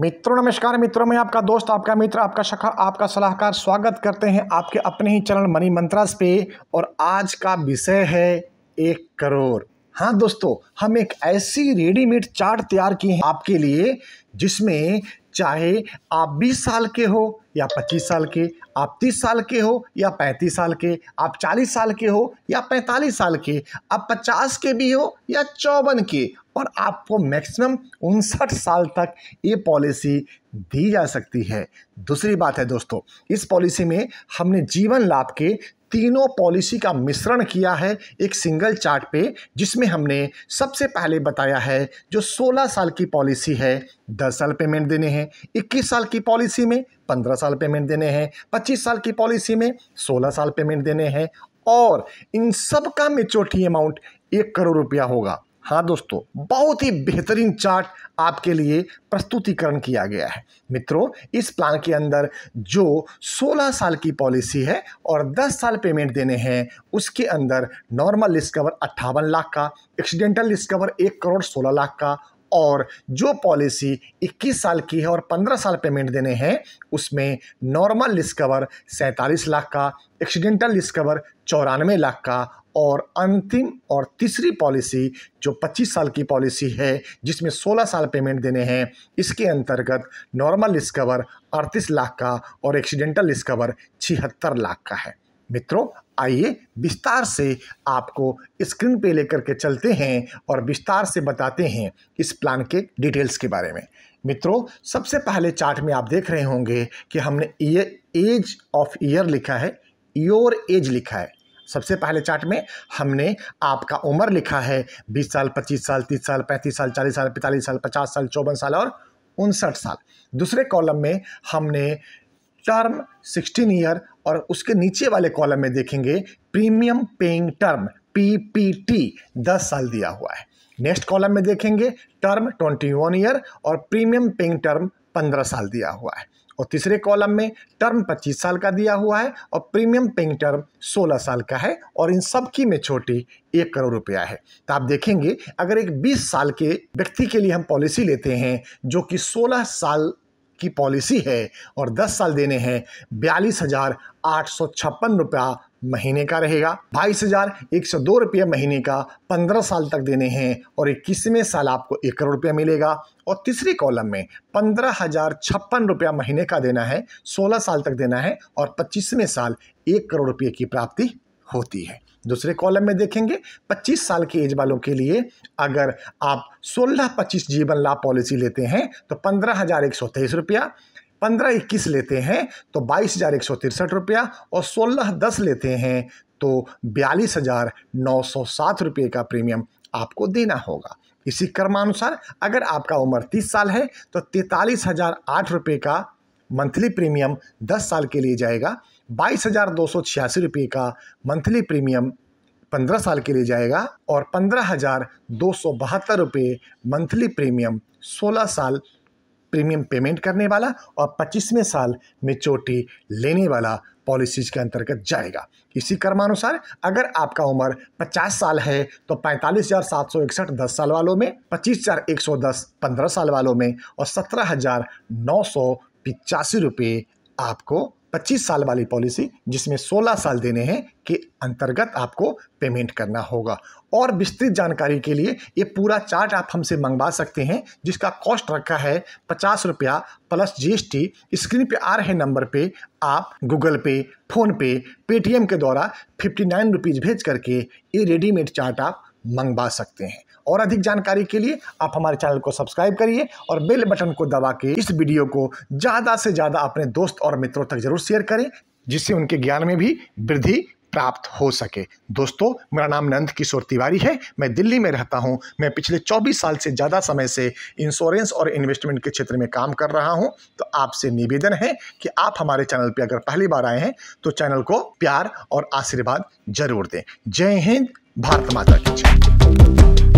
मित्रों नमस्कार मित्रों में आपका दोस्त आपका मित्र आपका शखा आपका सलाहकार स्वागत करते हैं आपके अपने ही चरण मनी मंत्रास पे और आज का विषय है एक करोड़ हाँ दोस्तों हम एक ऐसी रेडीमेड चार्ट तैयार की है आपके लिए जिसमें चाहे आप 20 साल के हो या 25 साल के आप 30 साल के हो या 35 साल के आप 40 साल के हो या 45 साल के आप 50 के भी हो या चौवन के और आपको मैक्सिमम उनसठ साल तक ये पॉलिसी दी जा सकती है दूसरी बात है दोस्तों इस पॉलिसी में हमने जीवन लाभ के तीनों पॉलिसी का मिश्रण किया है एक सिंगल चार्ट पे जिसमें हमने सबसे पहले बताया है जो 16 साल की पॉलिसी है 10 साल पेमेंट देने हैं 21 साल की पॉलिसी में 15 साल पेमेंट देने हैं 25 साल की पॉलिसी में 16 साल पेमेंट देने हैं और इन सब का मेच्योरिटी अमाउंट एक करोड़ रुपया होगा हाँ दोस्तों बहुत ही बेहतरीन चार्ट आपके लिए प्रस्तुतिकरण किया गया है मित्रों इस प्लान के अंदर जो 16 साल की पॉलिसी है और 10 साल पेमेंट देने हैं उसके अंदर नॉर्मल लिस्ट कवर अट्ठावन लाख का एक्सीडेंटल लिस्ट कवर एक करोड़ सोलह लाख का और जो पॉलिसी 21 साल की है और 15 साल पेमेंट देने हैं उसमें नॉर्मल लिस्ट कवर सैंतालीस लाख का एक्सीडेंटल लिस्ट कवर चौरानवे लाख का और अंतिम और तीसरी पॉलिसी जो 25 साल की पॉलिसी है जिसमें 16 साल पेमेंट देने हैं इसके अंतर्गत नॉर्मल डिस्कवर 38 लाख का और एक्सीडेंटल डिस्कवर छिहत्तर लाख का है मित्रों आइए विस्तार से आपको स्क्रीन पे लेकर के चलते हैं और विस्तार से बताते हैं इस प्लान के डिटेल्स के बारे में मित्रों सबसे पहले चार्ट में आप देख रहे होंगे कि हमने ये एज ऑफ ईयर लिखा है योर एज लिखा है सबसे पहले चार्ट में हमने आपका उम्र लिखा है बीस साल पच्चीस साल तीस साल पैंतीस साल चालीस साल पैंतालीस साल पचास साल चौवन साल और उनसठ साल दूसरे कॉलम में हमने टर्म सिक्सटीन ईयर और उसके नीचे वाले कॉलम में देखेंगे premium paying term P P T दस साल दिया हुआ है नेक्स्ट कॉलम में देखेंगे टर्म ट्वेंटी वन ईयर और प्रीमियम पेइंग टर्म पंद्रह साल दिया हुआ है और तीसरे कॉलम में टर्म 25 साल का दिया हुआ है और प्रीमियम पेइंग टर्म 16 साल का है और इन सब की छोटी एक करोड़ रुपया है तो आप देखेंगे अगर एक 20 साल के व्यक्ति के लिए हम पॉलिसी लेते हैं जो कि 16 साल की पॉलिसी है और 10 साल देने हैं बयालीस हज़ार आठ सौ छप्पन रुपया महीने का रहेगा बाईस हजार एक सौ दो रुपये महीने का पंद्रह साल तक देने हैं और इक्कीसवें साल आपको एक करोड़ रुपया मिलेगा और तीसरे कॉलम में पंद्रह हजार छप्पन रुपया महीने का देना है सोलह साल तक देना है और पच्चीसवें साल एक करोड़ रुपये की प्राप्ति होती है दूसरे कॉलम में देखेंगे 25 साल के एज वालों के लिए अगर आप 16-25 जीवन लाभ पॉलिसी लेते हैं तो पंद्रह हज़ार एक सौ तेईस रुपया पंद्रह इक्कीस लेते हैं तो बाईस हज़ार एक सौ तिरसठ रुपया और सोलह दस लेते हैं तो बयालीस हज़ार नौ सौ सात रुपये का प्रीमियम आपको देना होगा इसी क्रमानुसार अगर आपका उम्र तीस साल है तो तैतालीस हज़ार आठ रुपये का मंथली प्रीमियम दस साल के लिए जाएगा बाईस हज़ार दो सौ छियासी रुपये का मंथली प्रीमियम पंद्रह साल के लिए जाएगा और पंद्रह हज़ार दो सौ बहत्तर रुपये मंथली प्रीमियम सोलह साल प्रीमियम पेमेंट करने वाला और पच्चीसवें साल मेच्योरिटी लेने वाला पॉलिसीज के अंतर्गत जाएगा इसी क्रमानुसार अगर आपका उम्र 50 साल है तो पैंतालीस हज़ार सात सौ इकसठ दस साल वालों में पच्चीस हज़ार एक सौ दस पंद्रह साल वालों में और सत्रह हज़ार नौ सौ पिचासी रुपये आपको 25 साल वाली पॉलिसी जिसमें 16 साल देने हैं के अंतर्गत आपको पेमेंट करना होगा और विस्तृत जानकारी के लिए ये पूरा चार्ट आप हमसे मंगवा सकते हैं जिसका कॉस्ट रखा है पचास रुपया प्लस जीएसटी स्क्रीन पे आ रहे नंबर पे आप गूगल पे फोन पे पेटीएम के द्वारा फिफ्टी नाइन रुपीज़ भेज करके ये रेडीमेड चार्ट आप मंगवा सकते हैं और अधिक जानकारी के लिए आप हमारे चैनल को सब्सक्राइब करिए और बेल बटन को दबा के इस वीडियो को ज़्यादा से ज़्यादा अपने दोस्त और मित्रों तक जरूर शेयर करें जिससे उनके ज्ञान में भी वृद्धि प्राप्त हो सके दोस्तों मेरा नाम नंद किशोर तिवारी है मैं दिल्ली में रहता हूं मैं पिछले 24 साल से ज़्यादा समय से इंश्योरेंस और इन्वेस्टमेंट के क्षेत्र में काम कर रहा हूं तो आपसे निवेदन है कि आप हमारे चैनल पर अगर पहली बार आए हैं तो चैनल को प्यार और आशीर्वाद जरूर दें जय हिंद भारत माता की जय